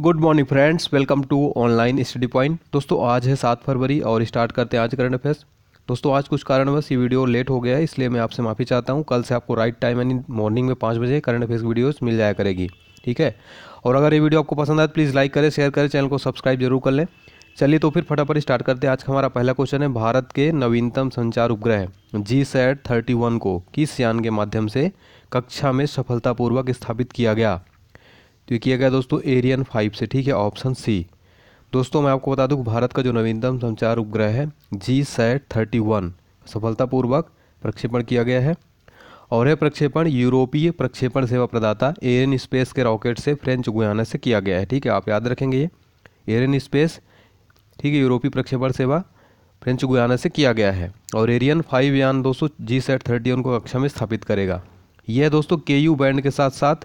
good morning friends welcome to online study point दोस्तों आज है सात फरवरी और स्टार्ट करते हैं आज करंट अफेयर्स दोस्तों आज कुछ कारणवश ये वीडियो लेट हो गया है इसलिए मैं आपसे माफ़ी चाहता हूँ कल से आपको राइट टाइम यानी मॉर्निंग में पाँच बजे करंट अफेयर्स वीडियोस मिल जाया करेगी ठीक है और अगर ये वीडियो आपको पसंद आए तो प्लीज़ लाइक करें शेयर करें चैनल को सब्सक्राइब जरूर कर लें चलिए तो फिर फटाफट स्टार्ट करते हैं आज का हमारा पहला क्वेश्चन है भारत के नवीनतम संचार उपग्रह जी सैट थर्टी को किस यान के माध्यम से कक्षा में सफलतापूर्वक स्थापित किया गया तो ये किया गया दोस्तों एरियन फाइव से ठीक है ऑप्शन सी दोस्तों मैं आपको बता दूं भारत का जो नवीनतम संचार उपग्रह है जी सैट थर्टी वन सफलतापूर्वक प्रक्षेपण किया गया है और यह प्रक्षेपण यूरोपीय प्रक्षेपण सेवा प्रदाता एरियन स्पेस के रॉकेट से फ्रेंच गुयाना से किया गया है ठीक है आप याद रखेंगे ये एरियन स्पेस ठीक है यूरोपीय प्रक्षेपण सेवा फ्रेंच गुयाना से किया गया है और एरियन फाइव यान दोस्तों जी सेट थर्टी उनको कक्षा में स्थापित करेगा यह दोस्तों के यू बैंड के साथ साथ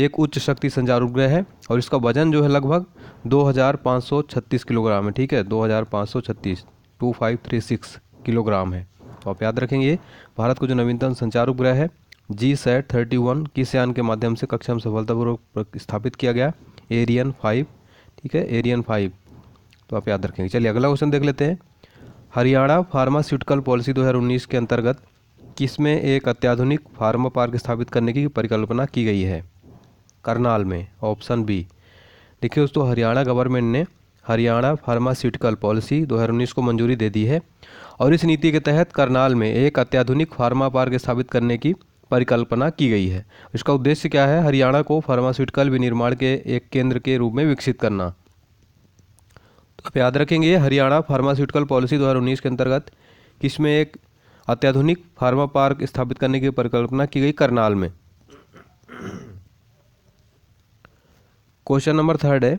एक उच्च शक्ति संचार उपग्रह है और इसका वजन जो है लगभग 2536 किलोग्राम है ठीक है 2536 2536 किलोग्राम है तो आप याद रखेंगे भारत का जो नवीनतम संचार उपग्रह है जी सैट थर्टी वन किस यान के माध्यम से कक्षा में सफलतापूर्वक स्थापित किया गया एरियन फाइव ठीक है एरियन फाइव तो आप याद रखेंगे चलिए अगला क्वेश्चन देख लेते हैं हरियाणा फार्मास्यूटिकल पॉलिसी 2019 के अंतर्गत किसमें एक अत्याधुनिक फार्मा पार्क स्थापित करने की परिकल्पना की गई है करनाल में ऑप्शन बी देखिए दोस्तों हरियाणा गवर्नमेंट ने हरियाणा फार्मास्यूटिकल पॉलिसी 2019 को मंजूरी दे दी है और इस नीति के तहत करनाल में एक अत्याधुनिक फार्मा पार्क स्थापित करने की परिकल्पना की गई है इसका उद्देश्य क्या है हरियाणा को फार्मास्यूटिकल विनिर्माण के एक केंद्र के रूप में विकसित करना तो आप याद रखेंगे हरियाणा फार्मास्यूटिकल पॉलिसी 2019 के अंतर्गत किसमें एक अत्याधुनिक फार्मा पार्क स्थापित करने की परिकल्पना की गई करनाल में क्वेश्चन नंबर थर्ड है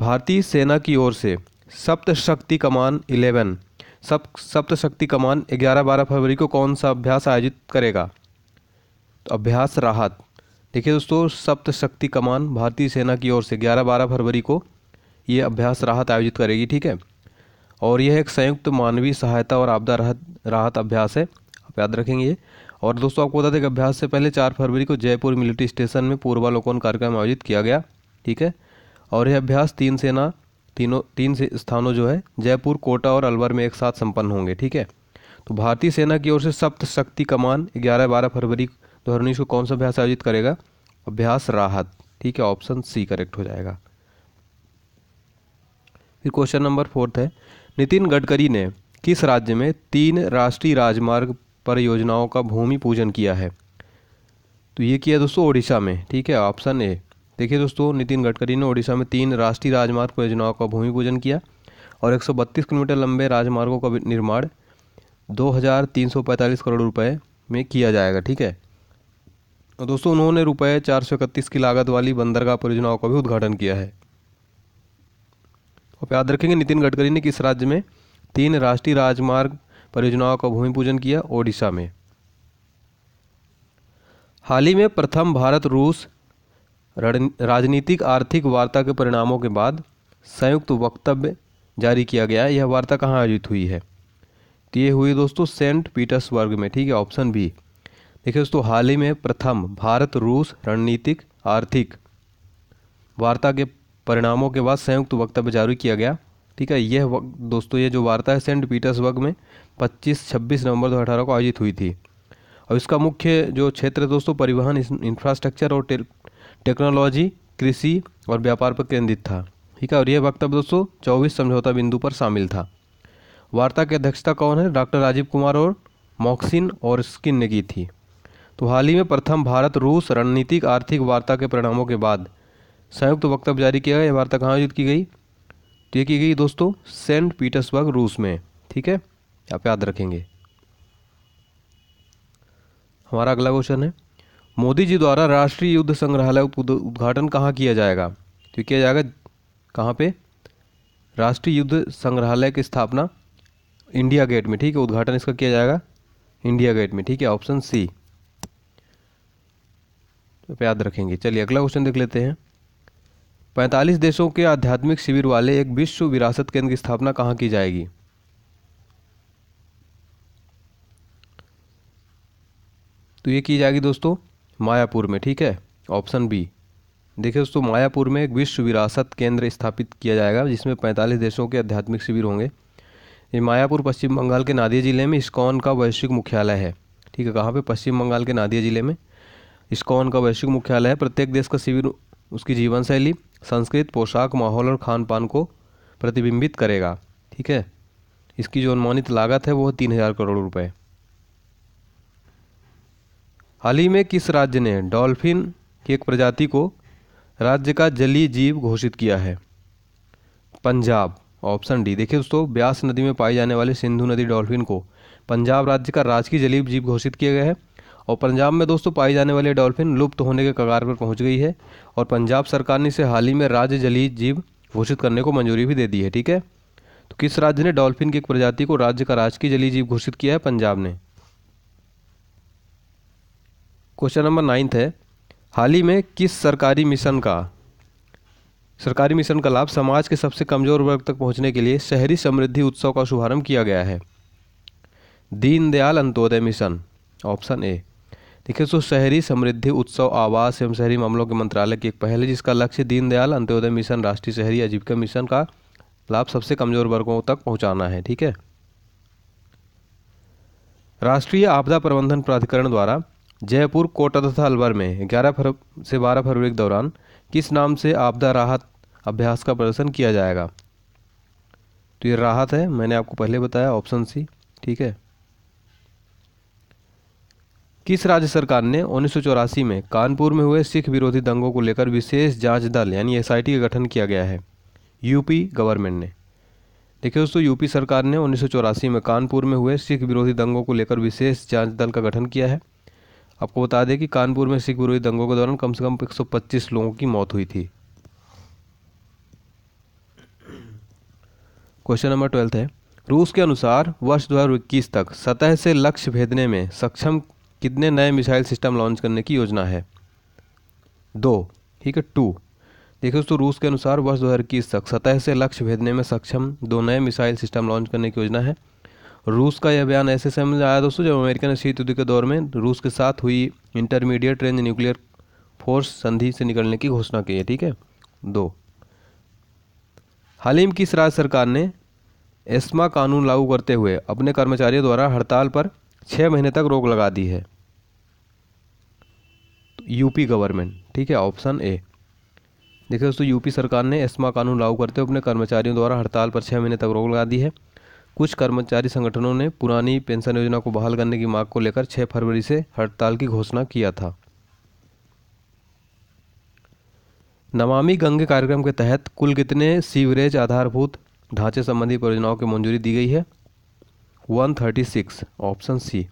भारतीय सेना की ओर से सप्त शक्ति कमान इलेवन सप सप्त शक्ति कमान ग्यारह बारह फरवरी को कौन सा अभ्यास आयोजित करेगा तो अभ्यास राहत देखिए दोस्तों सप्त शक्ति कमान भारतीय सेना की ओर से ग्यारह बारह फरवरी को ये अभ्यास राहत आयोजित करेगी ठीक है और यह एक संयुक्त मानवीय सहायता और आपदा राहत राहत अभ्यास है आप याद रखेंगे और दोस्तों आपको बता दें कि अभ्यास से पहले चार फरवरी को जयपुर मिलिट्री स्टेशन में पूर्वालोकन कार्यक्रम आयोजित किया गया ठीक है और यह अभ्यास तीन सेना तीनों तीन से स्थानों जो है जयपुर कोटा और अलवर में एक साथ संपन्न होंगे ठीक है तो भारतीय सेना की ओर से सप्त शक्ति कमान ग्यारह बारह फरवरी दो हज़ार उन्नीस को कौन सा अभ्यास आयोजित करेगा अभ्यास राहत ठीक है ऑप्शन सी करेक्ट हो जाएगा फिर क्वेश्चन नंबर फोर्थ है नितिन गडकरी ने किस राज्य में तीन राष्ट्रीय राजमार्ग परियोजनाओं का भूमि पूजन किया है तो ये किया दोस्तों ओडिशा में ठीक है ऑप्शन ए देखिए दोस्तों नितिन गडकरी ने ओडिशा में तीन राष्ट्रीय राजमार्ग परियोजनाओं का भूमि पूजन किया और 132 किलोमीटर लंबे राजमार्गों का निर्माण 2345 करोड़ रुपए में किया जाएगा ठीक है और दोस्तों उन्होंने रुपये चार की लागत वाली बंदरगाह परियोजनाओं का भी उद्घाटन किया है और याद रखेंगे नितिन गडकरी ने किस राज्य में तीन राष्ट्रीय राजमार्ग परियोजनाओं का भूमि पूजन किया ओडिशा में हाल ही में प्रथम भारत रूस राजनीतिक आर्थिक वार्ता के परिणामों के बाद संयुक्त वक्तव्य जारी किया गया यह वार्ता कहाँ आयोजित हुई है तो ये हुई दोस्तों सेंट पीटर्सबर्ग में ठीक है ऑप्शन बी देखिए दोस्तों हाल ही में प्रथम भारत रूस रणनीतिक आर्थिक वार्ता के परिणामों के बाद संयुक्त वक्तव्य जारी किया गया ठीक है यह वक्त दोस्तों ये जो वार्ता है सेंट पीटर्सबर्ग में 25-26 नवंबर 2018 को आयोजित हुई थी और इसका मुख्य जो क्षेत्र है दोस्तों परिवहन इंफ्रास्ट्रक्चर और टेक्नोलॉजी कृषि और व्यापार पर केंद्रित था ठीक है और यह वक्तव्य दोस्तों चौबीस समझौता बिंदु पर शामिल था वार्ता की अध्यक्षता कौन है डॉक्टर राजीव कुमार और मॉक्सिन और स्किन ने की थी तो हाल ही में प्रथम भारत रूस रणनीतिक आर्थिक वार्ता के परिणामों के बाद संयुक्त वक्तव्य जारी किया गया यह वार्ता कहाँ आयोजित की गई तो ये की गई दोस्तों सेंट पीटर्सबर्ग रूस में ठीक है आप याद रखेंगे हमारा अगला क्वेश्चन है मोदी जी द्वारा राष्ट्रीय युद्ध संग्रहालय उद्घाटन कहाँ किया जाएगा तो किया जाएगा कहाँ पे राष्ट्रीय युद्ध संग्रहालय की स्थापना इंडिया गेट में ठीक है उद्घाटन इसका किया जाएगा इंडिया गेट में ठीक है ऑप्शन सी तो याद रखेंगे चलिए अगला क्वेश्चन देख लेते हैं 45 देशों के आध्यात्मिक शिविर वाले एक विश्व विरासत केंद्र की स्थापना कहाँ की जाएगी तो ये की जाएगी दोस्तों मायापुर में ठीक है ऑप्शन बी देखिए दोस्तों मायापुर में एक विश्व विरासत केंद्र स्थापित किया जाएगा जिसमें 45 देशों के आध्यात्मिक शिविर होंगे ये मायापुर पश्चिम बंगाल के नादिया ज़िले में इस्कॉन का वैश्विक मुख्यालय है ठीक है कहाँ पे पश्चिम बंगाल के नादिया ज़िले में इस्कॉन का वैश्विक मुख्यालय है प्रत्येक देश का शिविर उसकी जीवन शैली संस्कृत पोशाक माहौल और खान पान को प्रतिबिंबित करेगा ठीक है इसकी जो अनुमानित लागत है वो तीन हज़ार करोड़ रुपए हाल ही में किस राज्य ने डॉल्फिन की एक प्रजाति को राज्य का जलीय जीव घोषित किया है पंजाब ऑप्शन डी देखिए दोस्तों ब्यास नदी में पाई जाने वाले सिंधु नदी डॉल्फिन को पंजाब राज्य का राजकीय जलीय जीव घोषित किया गया है और पंजाब में दोस्तों पाई जाने वाली डॉल्फिन लुप्त होने के कगार पर पहुंच गई है और पंजाब सरकार ने इसे हाल ही में राज्य जलीय जीव घोषित करने को मंजूरी भी दे दी है ठीक है तो किस राज्य ने डॉल्फिन की एक प्रजाति को राज्य का राजकीय जलीय जीव घोषित किया है पंजाब ने क्वेश्चन नंबर नाइन्थ है हाल ही में किस सरकारी मिशन का सरकारी मिशन का लाभ समाज के सबसे कमजोर वर्ग तक पहुंचने के लिए शहरी समृद्धि उत्सव का शुभारंभ किया गया है Deendayal Antyodaya mission option A देखिए सो शहरी समृद्धि उत्सव आवास एवं शहरी मामलों के मंत्रालय की एक पहल है जिसका लक्ष्य दीनदयाल अंत्योदय मिशन राष्ट्रीय शहरी आजीविका मिशन का लाभ सबसे कमजोर वर्गों तक पहुंचाना है ठीक है राष्ट्रीय आपदा प्रबंधन प्राधिकरण द्वारा जयपुर कोटा तथा अलवर में 11 फर से 12 फरवरी के दौरान किस नाम से आपदा राहत अभ्यास का प्रदर्शन किया जाएगा तो ये राहत है मैंने आपको पहले बताया ऑप्शन सी ठीक है किस राज्य सरकार ने उन्नीस में कानपुर में हुए सिख विरोधी दंगों को लेकर विशेष जांच दल यानी एस का गठन किया गया है यूपी गवर्नमेंट ने देखिए दोस्तों यूपी सरकार ने उन्नीस में कानपुर में हुए सिख विरोधी दंगों को लेकर विशेष जांच दल का गठन किया है आपको बता दें कि कानपुर में सिख विरोधी दंगों के दौरान कम से कम 125 लोगों की मौत हुई थी क्वेश्चन नंबर ट्वेल्थ है रूस के अनुसार वर्ष दो तक सतह से लक्ष्य भेदने में सक्षम कितने नए मिसाइल सिस्टम लॉन्च करने की योजना है दो ठीक है टू देखिए दोस्तों रूस के अनुसार वर्ष दो हज़ार इक्कीस तक सतह से लक्ष्य भेदने में सक्षम दो नए मिसाइल सिस्टम लॉन्च करने की योजना है रूस का यह बयान ऐसे समय आया दोस्तों जब अमेरिका ने शीत युद्ध के दौर में रूस के साथ हुई इंटरमीडिएट रेंज न्यूक्लियर फोर्स संधि से निकलने की घोषणा की है ठीक है दो हाल ही में किस राज्य सरकार ने एस्मा कानून लागू करते हुए अपने कर्मचारियों द्वारा हड़ताल पर छः महीने तक रोक लगा दी है यूपी गवर्नमेंट ठीक है ऑप्शन ए देखिए दोस्तों यूपी सरकार ने एस्मा कानून लागू करते हुए अपने कर्मचारियों द्वारा हड़ताल पर छः महीने तक रोक लगा दी है कुछ कर्मचारी संगठनों ने पुरानी पेंशन योजना को बहाल करने की मांग को लेकर छः फरवरी से हड़ताल की घोषणा किया था नमामि गंगे कार्यक्रम के तहत कुल कितने सीवरेज आधारभूत ढांचे संबंधी परियोजनाओं की मंजूरी दी गई है 136 ऑप्शन सी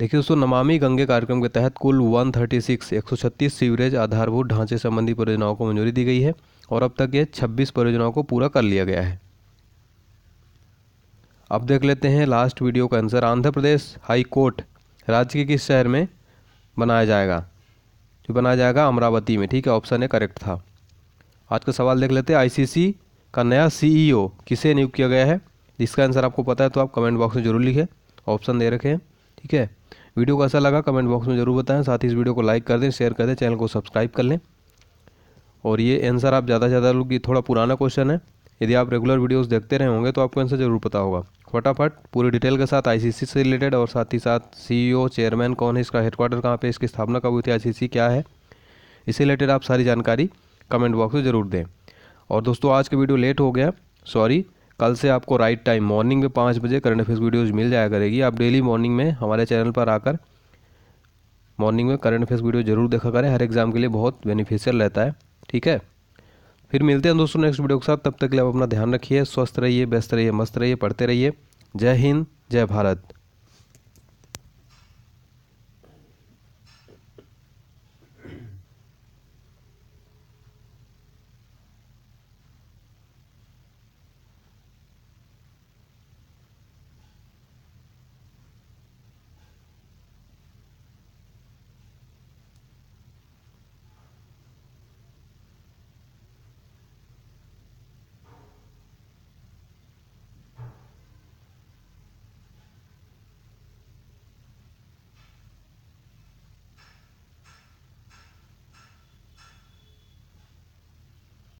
देखिए दोस्तों नमामि गंगे कार्यक्रम के तहत कुल 136 छत्तीस सीवरेज आधारभूत ढांचे संबंधी परियोजनाओं को मंजूरी दी गई है और अब तक ये 26 परियोजनाओं को पूरा कर लिया गया है अब देख लेते हैं लास्ट वीडियो का answer Andhra Pradesh high court राज्य के किस शहर में बनाया जाएगा जो बनाया जाएगा अमरावती में ठीक है ऑप्शन ए करेक्ट था आज का सवाल देख लेते हैं आई का नया सी e किसे नियुक्त किया गया है इसका आंसर आपको पता है तो आप कमेंट बॉक्स में जरूर लिखें ऑप्शन दे रखें ठीक है वीडियो कैसा लगा कमेंट बॉक्स में ज़रूर बताएं साथ ही इस वीडियो को लाइक कर दें शेयर कर दें चैनल को सब्सक्राइब कर लें और ये आंसर आप ज़्यादा से ज़्यादा लोग थोड़ा पुराना क्वेश्चन है यदि आप रेगुलर वीडियोस देखते रहे होंगे तो आपको आंसर ज़रूर पता होगा फटाफट पूरी डिटेल के साथ आईसीसी से रिलेटेड और साथ ही साथ सीईओ चेयरमैन e कौन है इसका हेडक्वार्टर कहाँ पे इसकी स्थापना कब हुई थी आईसीसी क्या है इससे रिलेटेड आप सारी जानकारी कमेंट बॉक्स में ज़रूर दें और दोस्तों आज का वीडियो लेट हो गया सॉरी कल से आपको राइट टाइम मॉर्निंग में पाँच बजे करंट अफेयर्स वीडियोज़ मिल जाया करेगी आप डेली मॉर्निंग में हमारे चैनल पर आकर मॉर्निंग में करंट अफेयर्स वीडियो ज़रूर देखा करें हर एग्ज़ाम के लिए बहुत बेनिफिशियल रहता है ठीक है फिर मिलते हैं दोस्तों नेक्स्ट वीडियो के साथ तब तक के लिए आप अपना ध्यान रखिए स्वस्थ रहिए व्यस्त रहिए मस्त रहिए पढ़ते रहिए जय हिंद जय भारत